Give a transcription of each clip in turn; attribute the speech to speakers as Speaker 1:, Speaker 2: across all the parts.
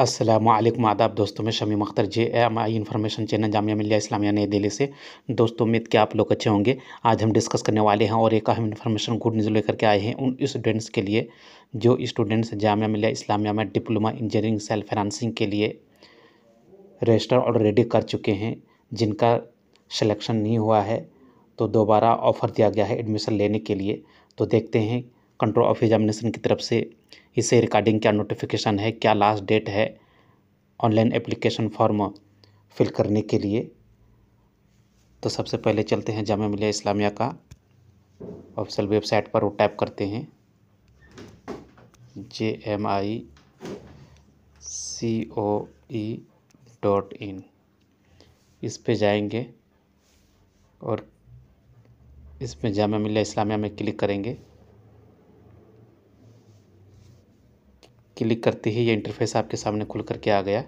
Speaker 1: असलम आदाब दोस्तों में Shamim Akhtar J M I information channel Jamia Millia Islamia New Delhi से दोस्तों उम्मीद कि आप लोग अच्छे होंगे आज हम डिस्कस करने वाले हैं और एक अहम इन्फॉर्मेशन गुड न्यूज़ लेकर के आए हैं उन स्टूडेंट्स के लिए जो स्टूडेंट्स जामिया मिल्ला इस्लामिया में डिप्लोमा इंजीनियरिंग सेल्फ फिनंसिंग के लिए रजिस्टर ऑलरेडी कर चुके हैं जिनका सलेक्शन नहीं हुआ है तो दोबारा ऑफ़र दिया गया है एडमिशन लेने के लिए तो देखते हैं कंट्रोल ऑफ एग्जामिनेशन की तरफ से इसे रिकॉर्डिंग क्या नोटिफिकेशन है क्या लास्ट डेट है ऑनलाइन एप्लीकेशन फॉर्म फिल करने के लिए तो सबसे पहले चलते हैं जामा मिलिया इस्लामिया का ऑफिशियल वेबसाइट पर वो टाइप करते हैं जे M I C O E dot in इस पे जाएंगे और इसमें जामा मिलिया इस्लामिया में क्लिक करेंगे क्लिक करते ही ये इंटरफेस आपके सामने खुल करके आ गया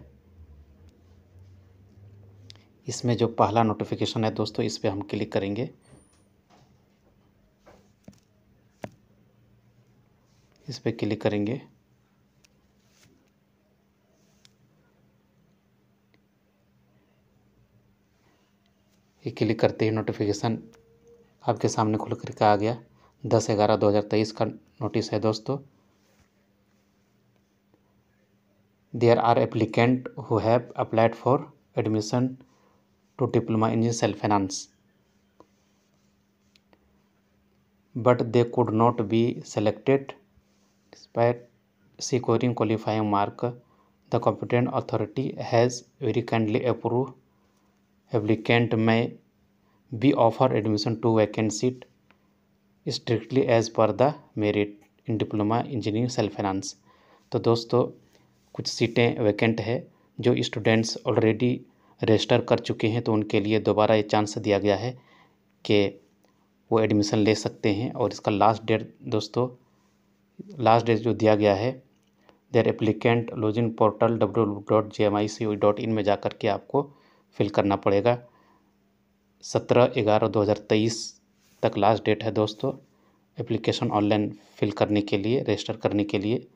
Speaker 1: इसमें जो पहला नोटिफिकेशन है दोस्तों इस पर हम क्लिक करेंगे इस पर क्लिक करेंगे ये क्लिक करते ही नोटिफिकेशन आपके सामने खुल करके आ गया दस ग्यारह दो हज़ार तेईस का नोटिस है दोस्तों there are applicant who have applied for admission to diploma in self finance but they could not be selected despite securing qualifying mark the competent authority has very kindly approved applicant may be offered admission to vacant seat strictly as per the merit in diploma engineering self finance तो दोस्तों कुछ सीटें vacant है जो students already register कर चुके हैं तो उनके लिए दोबारा ये चांस दिया गया है कि वो एडमिशन ले सकते हैं और इसका लास्ट डेट दोस्तों लास्ट डेट जो दिया गया है there applicant lodge in portal W dot G M I C dot in में जा कर के आपको फिल करना पड़ेगा सत्रह ग्यारह दो हज़ार तेईस तक लास्ट डेट है दोस्तों एप्लीकेशन ऑनलाइन फिल करने के लिए रजिस्टर करने के लिए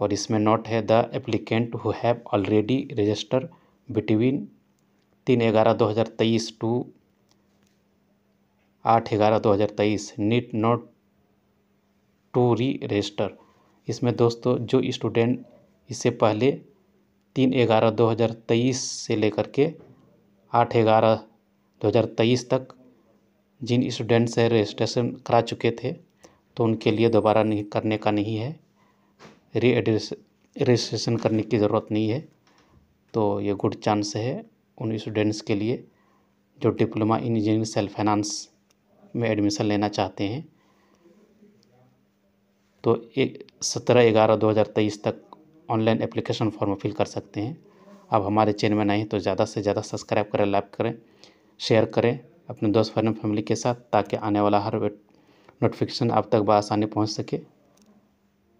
Speaker 1: और इसमें नोट है the applicant who have already register between तीन ग्यारह दो हज़ार तेईस टू आठ ग्यारह दो हज़ार तेईस need not to re register इसमें दोस्तों जो स्टूडेंट इससे पहले तीन ग्यारह दो हज़ार तेईस से लेकर के आठ ग्यारह दो हज़ार तेईस तक जिन स्टूडेंट से रजिस्ट्रेशन करा चुके थे तो उनके लिए दोबारा नहीं करने का नहीं है री एड्रेस रजिस्ट्रेशन करने की ज़रूरत नहीं है तो ये गुड चांस है उन स्टूडेंट्स के लिए जो diploma in engineering self finance में एडमिशन लेना चाहते हैं तो एक सत्रह ग्यारह दो हज़ार तेईस तक ऑनलाइन एप्लीकेशन फॉर्म फिल कर सकते हैं आप हमारे चैनल में नहीं तो ज़्यादा से ज़्यादा सब्सक्राइब करें लाइक करें शेयर करें अपने दोस्त फ्रेंड फैमिली के साथ ताकि आने वाला हर नोटिफिकेशन आप तक बसानी पहुँच सके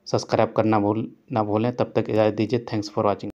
Speaker 1: सब्सक्राइब करना भूल ना भूलें तब तक इजाज़त दीजिए थैंक्स फॉर वॉचिंग